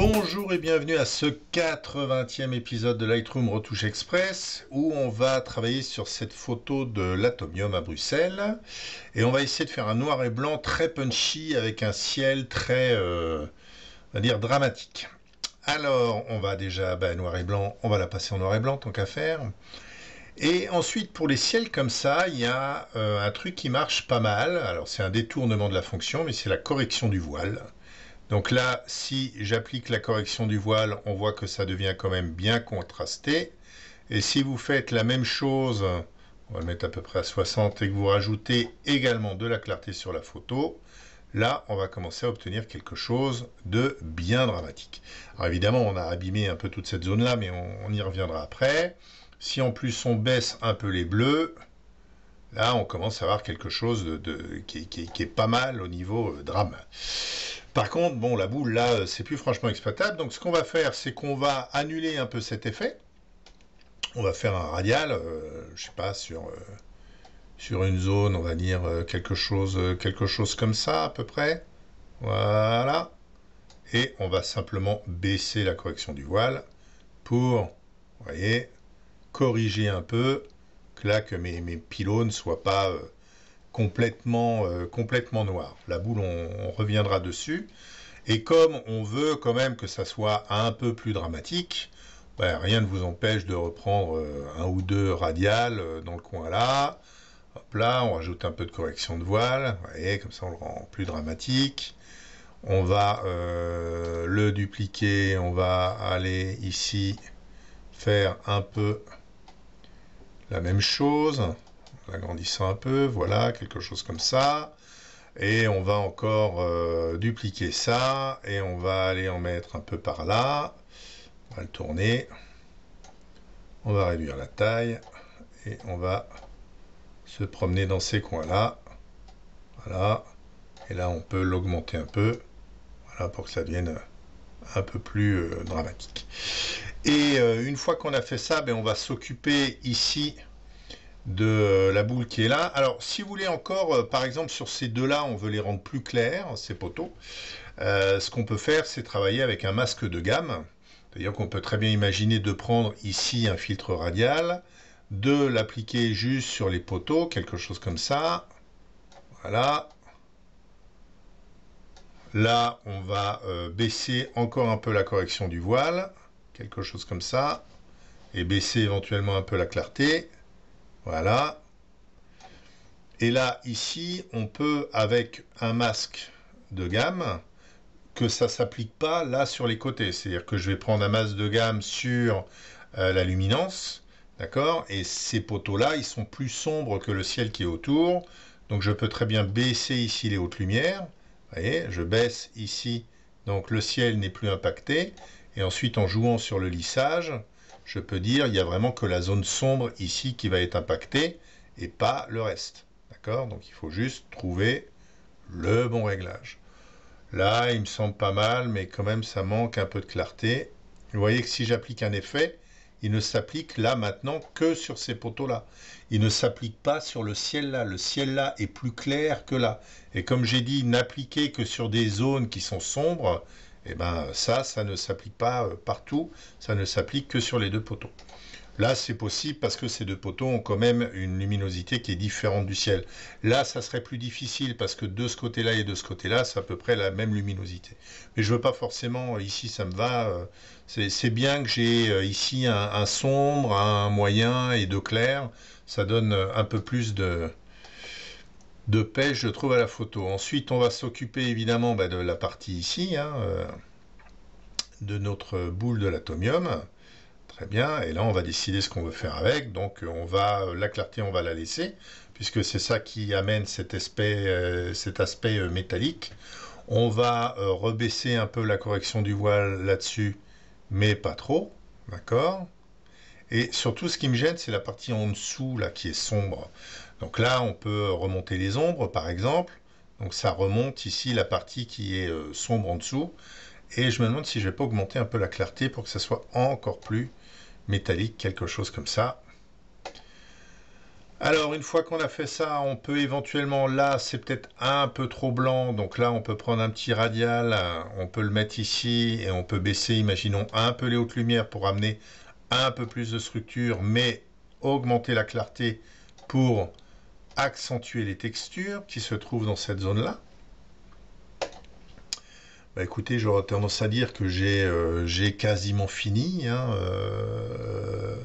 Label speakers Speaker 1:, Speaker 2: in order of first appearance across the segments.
Speaker 1: Bonjour et bienvenue à ce 80e épisode de Lightroom Retouche Express où on va travailler sur cette photo de l'Atomium à Bruxelles et on va essayer de faire un noir et blanc très punchy avec un ciel très, euh, on va dire, dramatique. Alors on va déjà, ben, noir et blanc, on va la passer en noir et blanc tant qu'à faire. Et ensuite, pour les ciels comme ça, il y a euh, un truc qui marche pas mal. Alors, c'est un détournement de la fonction, mais c'est la correction du voile. Donc là, si j'applique la correction du voile, on voit que ça devient quand même bien contrasté. Et si vous faites la même chose, on va le mettre à peu près à 60, et que vous rajoutez également de la clarté sur la photo, là, on va commencer à obtenir quelque chose de bien dramatique. Alors évidemment, on a abîmé un peu toute cette zone-là, mais on, y reviendra après. Si en plus on baisse un peu les bleus, là on commence à avoir quelque chose de, qui, est pas mal au niveau euh, drame. Par contre, bon, la boule là, euh, c'est plus franchement exploitable. Donc ce qu'on va faire, c'est qu'on va annuler un peu cet effet. On va faire un radial, je euh, je sais pas, sur, euh, sur une zone, on va dire quelque, chose, quelque chose comme ça à peu près. Voilà. Et on va simplement baisser la correction du voile pour, vous voyez, corriger un peu, que là, mes, mes pylônes ne soient pas complètement, euh, complètement noir. La boule, on, reviendra dessus. Et comme on veut quand même que ça soit un peu plus dramatique, ben, rien ne vous empêche de reprendre euh, un ou deux radiales euh, dans le coin là. Hop là, on rajoute un peu de correction de voile. Vous voyez, comme ça on le rend plus dramatique. On va le dupliquer. On va aller ici faire un peu la même chose en agrandissant un peu, voilà, quelque chose comme ça. Et on va encore euh, dupliquer ça, et on va aller en mettre un peu par là. On va le tourner. On va réduire la taille, et on va se promener dans ces coins-là. Voilà. Et là, on peut l'augmenter un peu, voilà, pour que ça devienne un peu plus euh, dramatique. Et euh, une fois qu'on a fait ça, ben, on va s'occuper ici de euh, la boule qui est là. Alors, si vous voulez encore, euh, par exemple, sur ces deux-là, on veut les rendre plus clairs, ces poteaux, euh, ce qu'on peut faire, c'est travailler avec un masque de gamme. d'ailleurs qu'on peut très bien imaginer de prendre ici un filtre radial, de l'appliquer juste sur les poteaux, quelque chose comme ça. Voilà. Là, on va baisser encore un peu la correction du voile, quelque chose comme ça, et baisser éventuellement un peu la clarté. Voilà. Et là, ici, on peut, avec un masque de gamme, que ça s'applique pas là sur les côtés. C'est-à-dire que je vais prendre un masque de gamme sur euh, la luminance, d'accord Et ces poteaux-là, ils sont plus sombres que le ciel qui est autour. Donc je peux très bien baisser ici les hautes lumières. Vous voyez, je baisse ici, donc le ciel n'est plus impacté. Et ensuite, en jouant sur le lissage, je peux dire il n'y a vraiment que la zone sombre ici qui va être impactée et pas le reste. D'accord Donc il faut juste trouver le bon réglage. Là, il me semble pas mal, mais quand même, ça manque un peu de clarté. Vous voyez que si j'applique un effet, il ne s'applique là maintenant que sur ces poteaux-là. Il ne s'applique pas sur le ciel-là. Le ciel-là est plus clair que là. Et comme j'ai dit, n'appliquer que sur des zones qui sont sombres, et eh bien ça, ça ne s'applique pas euh, partout, ça ne s'applique que sur les deux poteaux. Là, c'est possible parce que ces deux poteaux ont quand même une luminosité qui est différente du ciel. Là, ça serait plus difficile parce que de ce côté-là et de ce côté-là, c'est à peu près la même luminosité. Mais je ne veux pas forcément, ici ça me va, euh, c'est bien que j'ai euh, ici un, un sombre, un moyen et deux clairs, ça donne un peu plus de, de pêche, je trouve, à la photo. Ensuite, on va s'occuper évidemment bah, de la partie ici, hein, euh, de notre boule de l'atomium. Très bien, et là on va décider ce qu'on veut faire avec. Donc on va la clarté, on va la laisser, puisque c'est ça qui amène cet aspect, euh, cet aspect euh, métallique. On va rebaisser un peu la correction du voile là-dessus, mais pas trop. D'accord Et surtout, ce qui me gêne, c'est la partie en dessous, là, qui est sombre. Donc là, on peut remonter les ombres, par exemple. Donc ça remonte ici la partie qui est euh, sombre en dessous. Et je me demande si je vais pas augmenter un peu la clarté pour que ça soit encore plus métallique, quelque chose comme ça. Alors une fois qu'on a fait ça, on peut éventuellement, là c'est peut-être un peu trop blanc, donc là on peut prendre un petit radial, euh, on peut le mettre ici et on peut baisser, imaginons, un peu les hautes lumières pour amener un peu plus de structure, mais augmenter la clarté pour accentuer les textures qui se trouvent dans cette zone-là. Bah, écoutez, j'aurais tendance à dire que j'ai euh, quasiment fini. Hein, euh,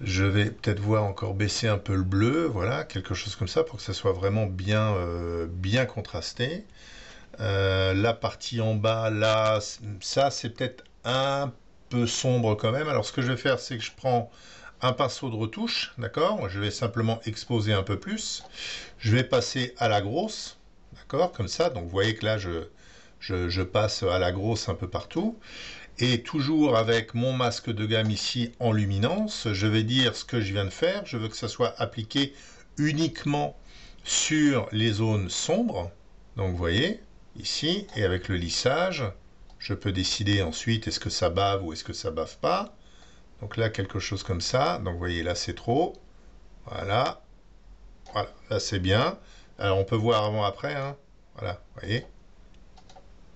Speaker 1: je vais peut-être voir encore baisser un peu le bleu, voilà, quelque chose comme ça pour que ça soit vraiment bien, euh, bien contrasté. la partie en bas, là, ça c'est peut-être un peu sombre quand même. Alors ce que je vais faire, c'est que je prends un pinceau de retouche, d'accord Je vais simplement exposer un peu plus. Je vais passer à la grosse, d'accord Comme ça, donc vous voyez que là, je, passe à la grosse un peu partout. Et toujours avec mon masque de gamme ici en luminance, je vais dire ce que je viens de faire. Je veux que ça soit appliqué uniquement sur les zones sombres. Donc vous voyez, ici, et avec le lissage, je peux décider ensuite est-ce que ça bave ou est-ce que ça bave pas. Donc là, quelque chose comme ça. Donc vous voyez, là, c'est trop. Voilà. Voilà, là, c'est bien. Alors, on peut voir avant-après. Hein. Voilà, vous voyez.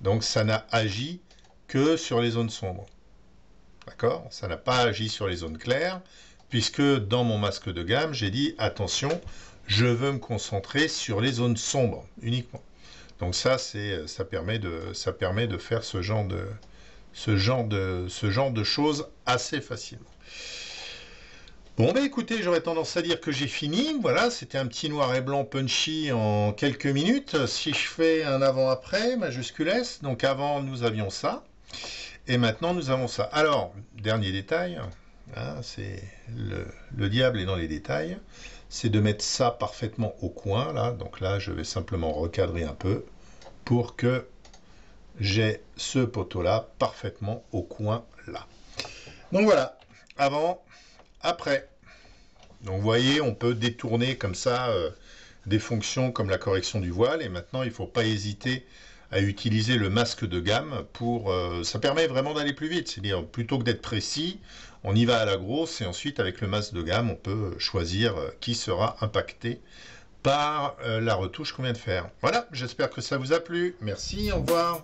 Speaker 1: Donc, ça n'a agi que sur les zones sombres. D'accord Ça n'a pas agi sur les zones claires, puisque dans mon masque de gamme, j'ai dit, attention, je veux me concentrer sur les zones sombres uniquement. Donc ça, euh, ça permet, ça permet de faire ce genre de, ce genre de, ce genre de choses assez facilement. Bon ben écoutez, j'aurais tendance à dire que j'ai fini. Voilà, c'était un petit noir et blanc punchy en quelques minutes. Si je fais un avant-après, majuscule donc avant nous avions ça, et maintenant nous avons ça. Alors, dernier détail, hein, c'est le, le, diable est dans les détails, c'est de mettre ça parfaitement au coin, là. Donc là, je vais simplement recadrer un peu pour que j'ai ce poteau là parfaitement au coin là donc voilà avant après donc vous voyez on peut détourner comme ça euh, des fonctions comme la correction du voile et maintenant il ne faut pas hésiter à utiliser le masque de gamme pour euh, ça permet vraiment d'aller plus vite c'est à dire plutôt que d'être précis on y va à la grosse et ensuite avec le masque de gamme on peut choisir euh, qui sera impacté par euh, la retouche qu'on vient de faire. Voilà, j'espère que ça vous a plu. Merci, au revoir.